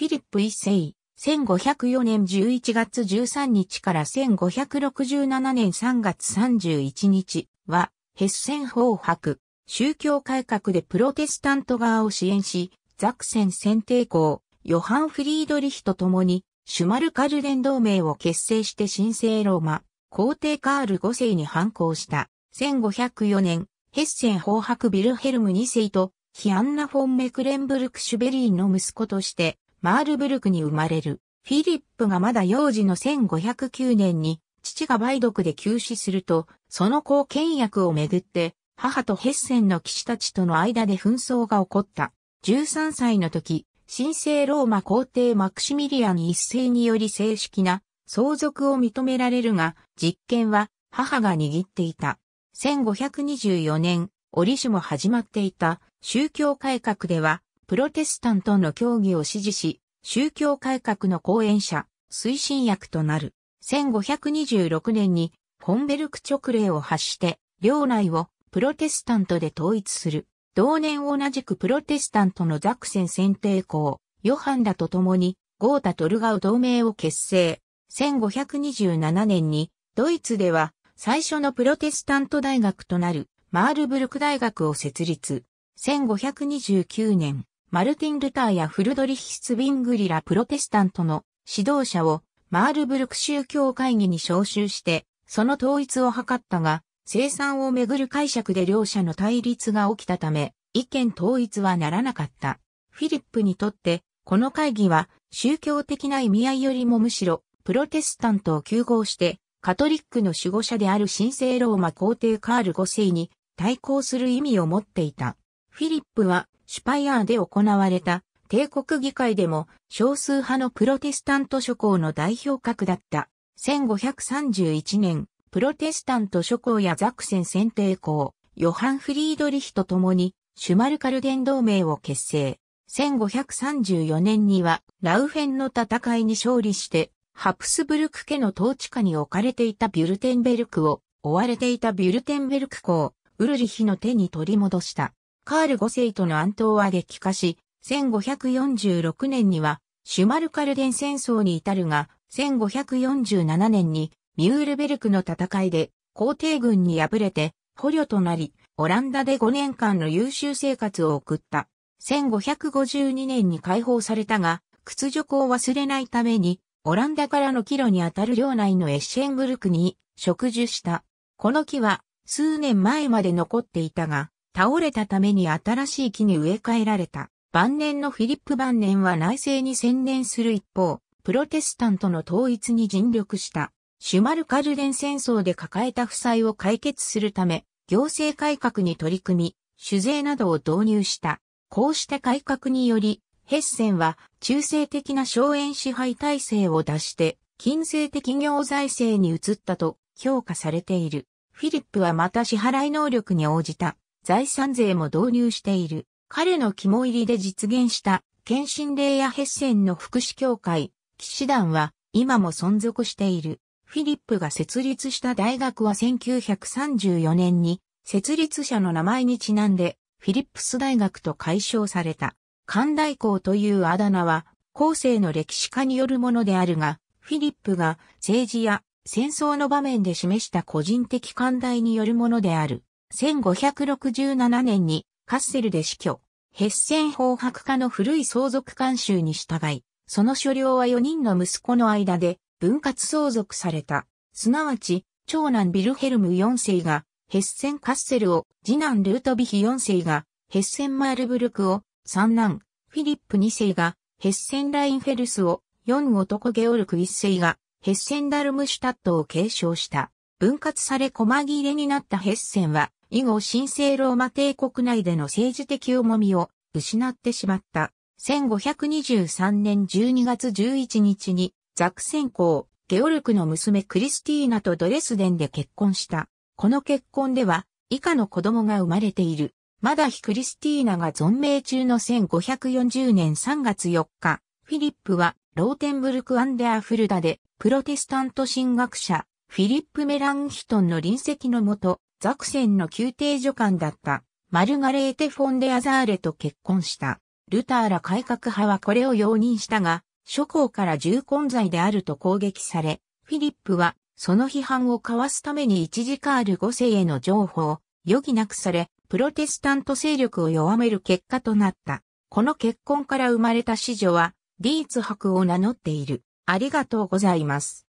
フィリップ一世、1504年11月13日から1567年3月31日は、ヘッセン法白、宗教改革でプロテスタント側を支援し、ザクセン選定校、ヨハン・フリードリヒと共に、シュマルカルデン同盟を結成して神聖ローマ、皇帝カール5世に反抗した。1504年、ヘッセン法白ビルヘルム2世と、ヒアンナ・フォン・メクレンブルク・シュベリーの息子として、マールブルクに生まれる。フィリップがまだ幼児の1509年に、父が梅毒で急死すると、その後見役をめぐって、母とヘッセンの騎士たちとの間で紛争が起こった。13歳の時、神聖ローマ皇帝マクシミリアン一世により正式な相続を認められるが、実権は母が握っていた。1524年、折しも始まっていた宗教改革では、プロテスタントの教義を支持し、宗教改革の講演者、推進役となる。1526年に、コンベルク直令を発して、領内をプロテスタントで統一する。同年同じくプロテスタントのザクセン選定校、ヨハンダと共に、ゴータ・トルガウ同盟を結成。1527年に、ドイツでは、最初のプロテスタント大学となる、マールブルク大学を設立。1529年、マルティン・ルターやフルドリヒ・スヴィングリラ・プロテスタントの指導者をマールブルク宗教会議に招集して、その統一を図ったが、生産をめぐる解釈で両者の対立が起きたため、意見統一はならなかった。フィリップにとって、この会議は宗教的な意味合いよりもむしろ、プロテスタントを休合して、カトリックの守護者である神聖ローマ皇帝カール5世に対抗する意味を持っていた。フィリップはシュパイアーで行われた帝国議会でも少数派のプロテスタント諸侯の代表格だった。1531年、プロテスタント諸侯やザクセン選定校、ヨハン・フリードリヒと共にシュマルカルデン同盟を結成。1534年にはラウフェンの戦いに勝利して、ハプスブルク家の統治下に置かれていたビュルテンベルクを追われていたビュルテンベルク公、ウルリヒの手に取り戻した。カール5世との暗闘は激化し、1546年にはシュマルカルデン戦争に至るが、1547年にミュールベルクの戦いで皇帝軍に敗れて捕虜となり、オランダで5年間の優秀生活を送った。1552年に解放されたが、屈辱を忘れないために、オランダからの帰路にあたる領内のエッシェンブルクに植樹した。この木は数年前まで残っていたが、倒れたために新しい木に植え替えられた。晩年のフィリップ晩年は内政に専念する一方、プロテスタントの統一に尽力した。シュマルカルデン戦争で抱えた負債を解決するため、行政改革に取り組み、酒税などを導入した。こうした改革により、ヘッセンは中性的な荘園支配体制を出して、金制的行財政に移ったと評価されている。フィリップはまた支払い能力に応じた財産税も導入している。彼の肝入りで実現した、献身令やヘッセンの福祉協会、騎士団は今も存続している。フィリップが設立した大学は1934年に、設立者の名前にちなんで、フィリップス大学と改称された。寛大校というあだ名は、後世の歴史家によるものであるが、フィリップが政治や戦争の場面で示した個人的寛大によるものである。1567年にカッセルで死去。ヘッセン法白家の古い相続慣習に従い、その所領は4人の息子の間で分割相続された。すなわち、長男ビルヘルム4世がヘッセンカッセルを、次男ルートビヒ4世がヘッセンマールブルクを、三男フィリップ2世がヘッセンラインフェルスを、4男ゲオルク1世がヘッセンダルムシュタットを継承した。分割され細切れになったヘッセンは、以後神聖ローマ帝国内での政治的重みを失ってしまった。1523年12月11日にザクセン公、ゲオルクの娘クリスティーナとドレスデンで結婚した。この結婚では以下の子供が生まれている。まだ非クリスティーナが存命中の1540年3月4日、フィリップはローテンブルク・アンデア・フルダでプロテスタント神学者フィリップ・メランヒトンの臨席のもとザクセンの宮廷女官だったマルガレーテ・フォンデ・アザーレと結婚した。ルターら改革派はこれを容認したが、諸侯から重婚罪であると攻撃され、フィリップはその批判をかわすために一時カール5世への情報、を余儀なくされ、プロテスタント勢力を弱める結果となった。この結婚から生まれた子女は、リーツ博を名乗っている。ありがとうございます。